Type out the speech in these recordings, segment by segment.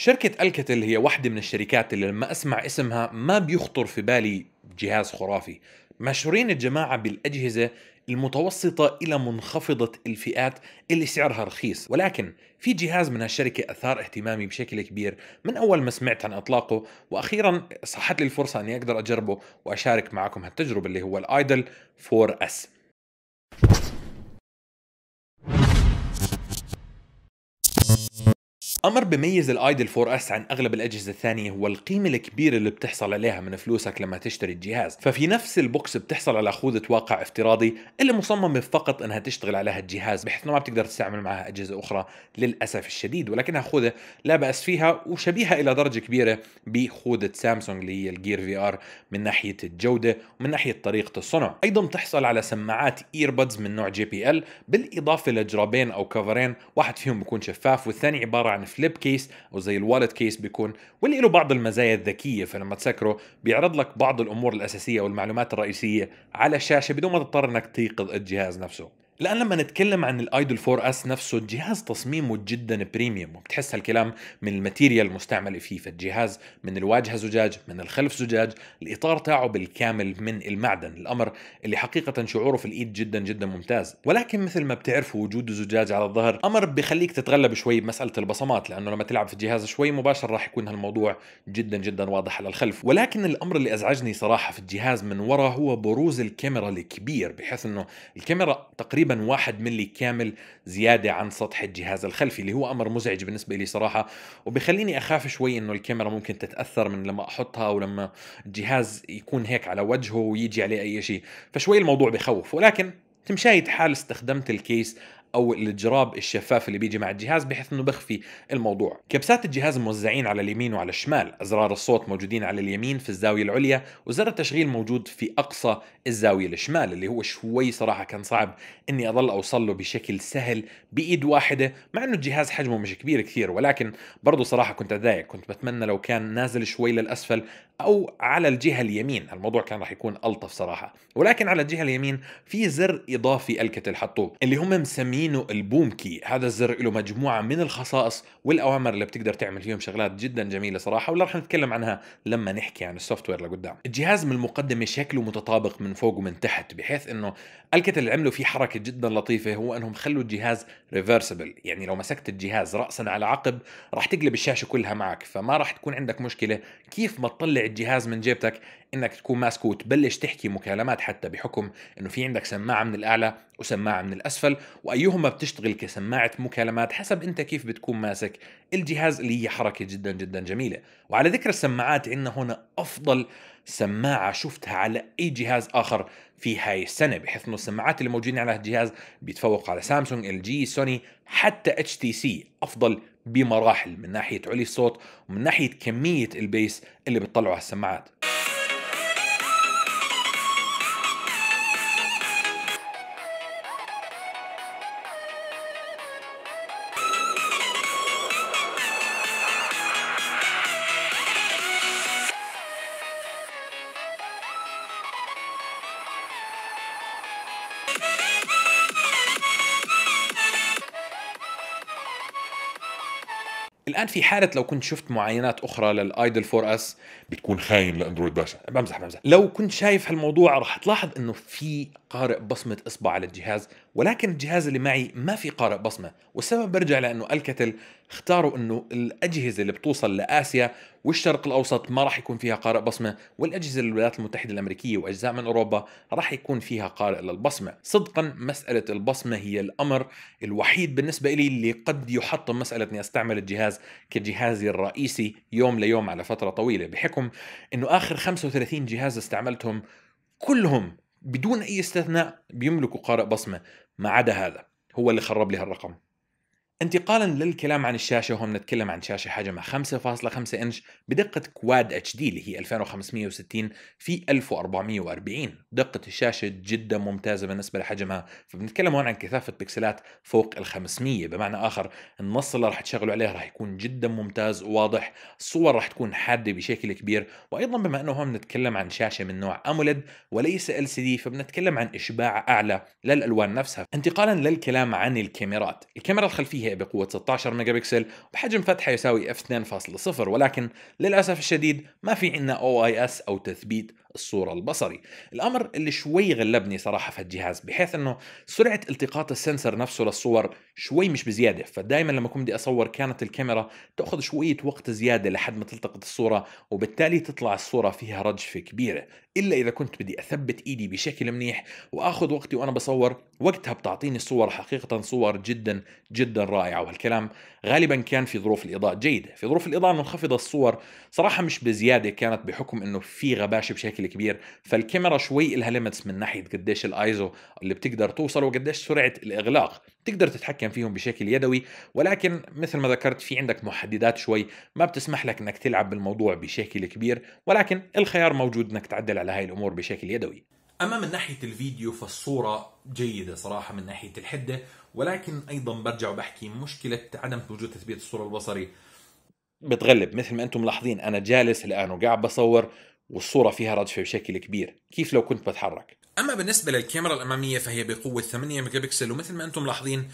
شركة الكتل هي واحدة من الشركات اللي لما أسمع اسمها ما بيخطر في بالي جهاز خرافي مشهورين الجماعة بالأجهزة المتوسطة إلى منخفضة الفئات اللي سعرها رخيص ولكن في جهاز من هالشركة أثار اهتمامي بشكل كبير من أول ما سمعت عن إطلاقه وأخيرا صحت لي الفرصة أني أقدر أجربه وأشارك معكم هالتجربة اللي هو الآيدل 4S امر بميز الايدل 4 اس عن اغلب الاجهزه الثانيه هو القيمه الكبيره اللي بتحصل عليها من فلوسك لما تشتري الجهاز ففي نفس البوكس بتحصل على خوذه واقع افتراضي اللي مصممه فقط انها تشتغل على الجهاز بحيث انه ما بتقدر تستعمل معها اجهزه اخرى للاسف الشديد ولكنها خوذه لا باس فيها وشبيهه الى درجه كبيره بخوذه سامسونج اللي هي الجير في ار من ناحيه الجوده ومن ناحيه طريقه الصنع ايضا بتحصل على سماعات ايربودز من نوع جي بي ال بالاضافه لجرابين او كفرين واحد فيهم بيكون شفاف والثاني عباره عن الفليب كيس او زي الوالت كيس بيكون واللي له بعض المزايا الذكيه فلما تسكره بيعرض لك بعض الامور الاساسيه والمعلومات الرئيسيه على الشاشه بدون ما تضطر انك تيقظ الجهاز نفسه لان لما نتكلم عن الايدل 4 اس نفسه الجهاز تصميمه جدا بريميوم وبتحس هالكلام من الماتيريال المستعمل فيه فالجهاز من الواجهه زجاج من الخلف زجاج الاطار تاعه بالكامل من المعدن الامر اللي حقيقه شعوره في الايد جدا جدا ممتاز ولكن مثل ما بتعرفوا وجود زجاج على الظهر امر بخليك تتغلب شوي بمساله البصمات لانه لما تلعب في الجهاز شوي مباشر راح يكون هالموضوع جدا جدا واضح على الخلف ولكن الامر اللي ازعجني صراحه في الجهاز من ورا هو بروز الكاميرا الكبير بحيث انه الكاميرا تقريبا تقريبا واحد ملي كامل زيادة عن سطح الجهاز الخلفي اللي هو أمر مزعج بالنسبة لي صراحة وبخليني أخاف شوي أنه الكاميرا ممكن تتأثر من لما أحطها أو لما الجهاز يكون هيك على وجهه ويجي عليه أي شيء فشوي الموضوع بخوف ولكن تمشاية حال استخدمت الكيس او الجراب الشفاف اللي بيجي مع الجهاز بحيث انه بخفي الموضوع كبسات الجهاز موزعين على اليمين وعلى الشمال ازرار الصوت موجودين على اليمين في الزاويه العليا وزر التشغيل موجود في اقصى الزاويه الشمال اللي هو شوي صراحه كان صعب اني اضل اوصل له بشكل سهل بايد واحده مع انه الجهاز حجمه مش كبير كثير ولكن برضه صراحه كنت اتضايق كنت بتمنى لو كان نازل شوي للاسفل او على الجهه اليمين الموضوع كان راح يكون الطف صراحه ولكن على الجهه اليمين في زر اضافي الكتل حطوه اللي هم مسمينه البوم كي هذا الزر له مجموعه من الخصائص والاوامر اللي بتقدر تعمل فيهم شغلات جدا جميله صراحه ولا راح نتكلم عنها لما نحكي عن السوفت وير لقدام الجهاز من المقدمه شكله متطابق من فوق ومن تحت بحيث انه الكتل اللي عملوا فيه حركه جدا لطيفه هو انهم خلوا الجهاز ريفرسبل يعني لو مسكت الجهاز راسا على عقب راح تقلب الشاشه كلها معك فما راح تكون عندك مشكله كيف ما تطلع الجهاز من جيبتك انك تكون ماسكه وتبلش تحكي مكالمات حتى بحكم انه في عندك سماعه من الاعلى وسماعه من الاسفل وايهما بتشتغل كسماعه مكالمات حسب انت كيف بتكون ماسك الجهاز اللي هي حركه جدا جدا جميله وعلى ذكر السماعات عندنا هنا افضل سماعه شفتها على اي جهاز اخر في هاي السنه بحيث انه السماعات اللي موجودين على الجهاز بيتفوق على سامسونج ال جي سوني حتى اتش تي سي افضل بمراحل من ناحيه علي الصوت ومن ناحيه كميه البيس اللي بتطلعوا على السماعات الان في حاله لو كنت شفت معاينات اخرى للايدل 4 اس بتكون خاين لاندرويد باشا بمزح بمزح لو كنت شايف هالموضوع راح تلاحظ انه في قارئ بصمه اصبع على الجهاز ولكن الجهاز اللي معي ما في قارئ بصمه والسبب برجع لانه الكتل اختاروا انه الاجهزه اللي بتوصل لاسيا والشرق الاوسط ما راح يكون فيها قارئ بصمه والاجهزه للولايات المتحده الامريكيه واجزاء من اوروبا راح يكون فيها قارئ للبصمه صدقا مساله البصمه هي الامر الوحيد بالنسبه لي اللي قد يحطم مساله اني استعمل الجهاز كجهازي الرئيسي يوم ليوم على فتره طويله بحكم انه اخر 35 جهاز استعملتهم كلهم بدون اي استثناء بيملكوا قارئ بصمه ما عدا هذا هو اللي خرب لي هالرقم انتقالا للكلام عن الشاشه هون نتكلم عن شاشه حجمها 5.5 انش بدقه كواد اتش دي اللي هي 2560 في 1440 دقه الشاشه جدا ممتازه بالنسبه لحجمها فبنتكلم هون عن كثافه بكسلات فوق ال 500 بمعنى اخر النص اللي راح تشغلوا عليه راح يكون جدا ممتاز وواضح الصور راح تكون حاده بشكل كبير وايضا بما انه هون بنتكلم عن شاشه من نوع اموليد وليس ال سي دي فبنتكلم عن اشباع اعلى للالوان نفسها انتقالا للكلام عن الكاميرات الكاميرا الخلفيه هي بقوة 16 ميجا بكسل وبحجم فتحة يساوي f2.0 ولكن للأسف الشديد ما في عندنا OIS أو تثبيت الصورة البصري الأمر اللي شوي غلبني صراحة في الجهاز بحيث أنه سرعة التقاط السنسر نفسه للصور شوي مش بزيادة فدائما لما كنت بدي أصور كانت الكاميرا تأخذ شوية وقت زيادة لحد ما تلتقط الصورة وبالتالي تطلع الصورة فيها رجفة كبيرة إلا إذا كنت بدي أثبت إيدي بشكل منيح وآخذ وقتي وأنا بصور وقتها بتعطيني الصور حقيقة صور جدا جدا رائعة وهالكلام غالبا كان في ظروف الإضاءة جيدة في ظروف الإضاءة منخفضة الصور صراحة مش بزيادة كانت بحكم أنه في غباشة بشكل بشكل كبير فالكاميرا شوي لها ليميتس من ناحيه قديش الايزو اللي بتقدر توصل وقديش سرعه الاغلاق تقدر تتحكم فيهم بشكل يدوي ولكن مثل ما ذكرت في عندك محددات شوي ما بتسمح لك انك تلعب بالموضوع بشكل كبير ولكن الخيار موجود انك تعدل على هاي الامور بشكل يدوي اما من ناحيه الفيديو فالصوره جيده صراحه من ناحيه الحده ولكن ايضا برجع وبحكي مشكله عدم وجود تثبيت الصوره البصري بتغلب مثل ما انتم ملاحظين انا جالس الان وقاعد بصور والصورة فيها ردفة بشكل كبير كيف لو كنت بتحرك أما بالنسبة للكاميرا الأمامية فهي بقوة 8 ميجا بكسل ومثل ما أنتم ملاحظين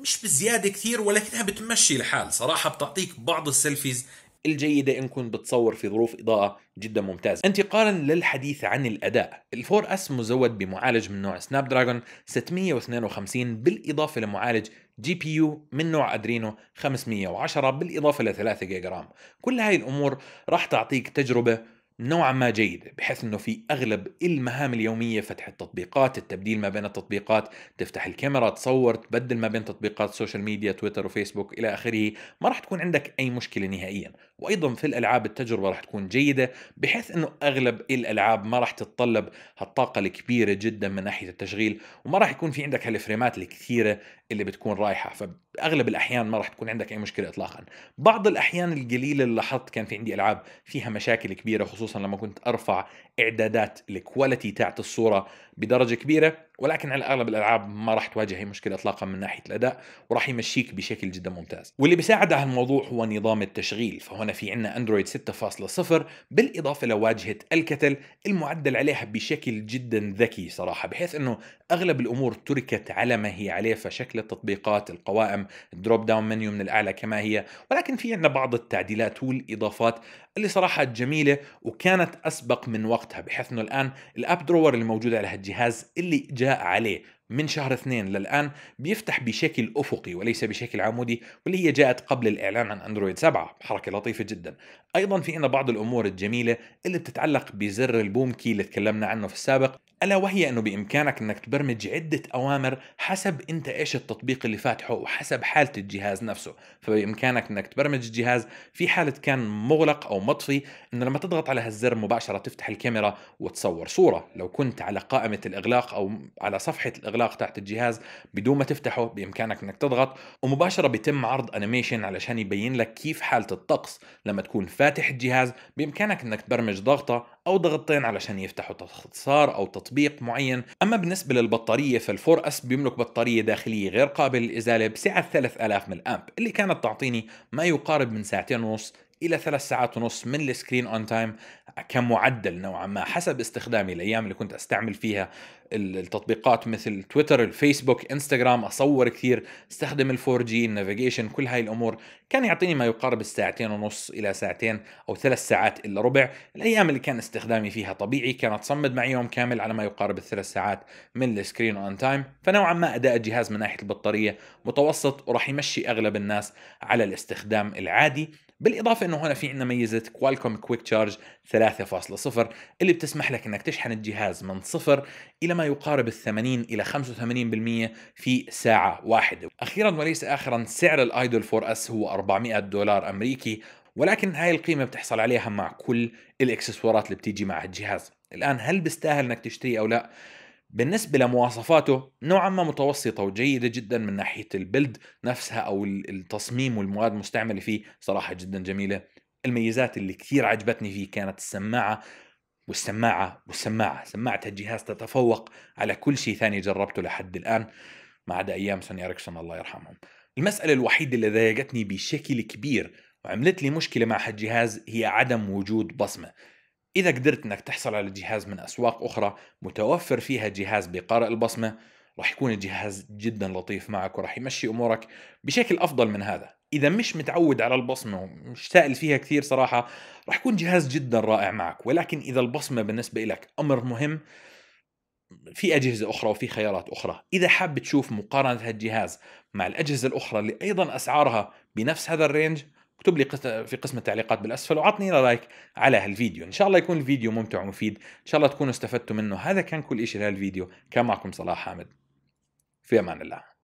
مش بزيادة كثير ولكنها بتمشي الحال صراحة بتعطيك بعض السيلفيز الجيدة إن كنت بتصور في ظروف إضاءة جدا ممتازة انتقالا للحديث عن الأداء الفور أس مزود بمعالج من نوع سناب دراجون 652 بالإضافة لمعالج جي بي يو من نوع أدرينو 510 بالإضافة ل 3 جيجا رام كل هاي الأمور راح تعطيك تجربة نوعا ما جيدة بحيث انه في اغلب المهام اليومية فتح التطبيقات التبديل ما بين التطبيقات تفتح الكاميرا تصور تبدل ما بين تطبيقات سوشيال ميديا تويتر وفيسبوك الى اخره ما راح تكون عندك اي مشكلة نهائيا وايضا في الالعاب التجربه راح تكون جيده بحيث انه اغلب الالعاب ما راح تتطلب هالطاقه الكبيره جدا من ناحيه التشغيل وما راح يكون في عندك هالفريمات الكثيره اللي بتكون رايحه فاغلب الاحيان ما راح تكون عندك اي مشكله اطلاقا بعض الاحيان القليله اللي لاحظت كان في عندي العاب فيها مشاكل كبيره خصوصا لما كنت ارفع اعدادات الكواليتي تاعت الصوره بدرجه كبيره ولكن على اغلب الالعاب ما راح تواجه اي مشكله اطلاقا من ناحيه الاداء وراح يمشيك بشكل جدا ممتاز واللي بيساعد على الموضوع هو نظام التشغيل فهنا في عندنا اندرويد 6.0 بالاضافه لواجهه الكتل المعدل عليها بشكل جدا ذكي صراحه بحيث انه اغلب الامور تركت على ما هي عليه فشكل التطبيقات القوائم الدروب داون منيو من الاعلى كما هي ولكن في عندنا بعض التعديلات والاضافات اللي صراحه جميله وكانت اسبق من وقتها بحيث انه الان الاب درور اللي موجود على هالجهاز اللي جاء عليه من شهر اثنين للآن بيفتح بشكل أفقي وليس بشكل عمودي واللي هي جاءت قبل الإعلان عن أندرويد 7 حركة لطيفة جدا ايضا في عندنا بعض الامور الجميله اللي بتتعلق بزر البوم كي اللي تكلمنا عنه في السابق الا وهي انه بامكانك انك تبرمج عده اوامر حسب انت ايش التطبيق اللي فاتحه وحسب حاله الجهاز نفسه فبامكانك انك تبرمج الجهاز في حاله كان مغلق او مطفي انه لما تضغط على هالزر مباشره تفتح الكاميرا وتصور صوره لو كنت على قائمه الاغلاق او على صفحه الاغلاق تحت الجهاز بدون ما تفتحه بامكانك انك تضغط ومباشره بيتم عرض انيميشن علشان يبين لك كيف حاله الطقس لما تكون فاتح الجهاز بإمكانك أنك تبرمج ضغطة أو ضغطتين علشان يفتحوا تختصار أو تطبيق معين أما بالنسبة للبطارية فالفور أس بيملك بطارية داخلية غير قابلة للإزالة بسعة 3000 ملي أمب اللي كانت تعطيني ما يقارب من ساعتين ونص الى ثلاث ساعات ونص من السكرين اون تايم كمعدل نوعا ما حسب استخدامي الايام اللي كنت استعمل فيها التطبيقات مثل تويتر الفيسبوك انستغرام اصور كثير استخدم الفور جي النافيجيشن كل هاي الامور كان يعطيني ما يقارب الساعتين ونص الى ساعتين او ثلاث ساعات الا ربع الايام اللي كان استخدامي فيها طبيعي كانت اتصمد معي يوم كامل على ما يقارب الثلاث ساعات من السكرين اون تايم فنوعا ما اداء الجهاز من ناحيه البطاريه متوسط وراح يمشي اغلب الناس على الاستخدام العادي بالاضافه انه هنا في عندنا ميزه كوالكوم كويك تشارج 3.0 اللي بتسمح لك انك تشحن الجهاز من صفر الى ما يقارب ال 80 الى 85% في ساعه واحده. اخيرا وليس اخرا سعر الايدول 4 اس هو 400 دولار امريكي ولكن هاي القيمة بتحصل عليها مع كل الاكسسوارات اللي بتيجي مع الجهاز الآن هل بيستاهل انك تشتري او لا بالنسبة لمواصفاته نوعا ما متوسطة وجيدة جدا من ناحية البلد نفسها أو التصميم والمواد المستعملة فيه صراحة جدا جميلة الميزات اللي كثير عجبتني فيه كانت السماعة والسماعة والسماعة سماعة هالجهاز تتفوق على كل شيء ثاني جربته لحد الآن ما عدا أيام سوني أريكسون الله يرحمهم المسألة الوحيدة اللي ضايقتني بشكل كبير وعملت لي مشكلة مع هالجهاز هي عدم وجود بصمة إذا قدرت أنك تحصل على جهاز من أسواق أخرى متوفر فيها جهاز بقارئ البصمة راح يكون الجهاز جدا لطيف معك وراح يمشي أمورك بشكل أفضل من هذا إذا مش متعود على البصمة ومش سائل فيها كثير صراحة راح يكون جهاز جدا رائع معك ولكن إذا البصمة بالنسبة لك أمر مهم في أجهزة أخرى وفي خيارات أخرى إذا حاب تشوف مقارنة هالجهاز مع الأجهزة الأخرى اللي أيضا أسعارها بنفس هذا الرينج اكتب لي في قسم التعليقات بالاسفل واعطني لايك على هالفيديو ان شاء الله يكون الفيديو ممتع ومفيد ان شاء الله تكونوا استفدتوا منه هذا كان كل شيء لهالفيديو كان معكم صلاح حامد في امان الله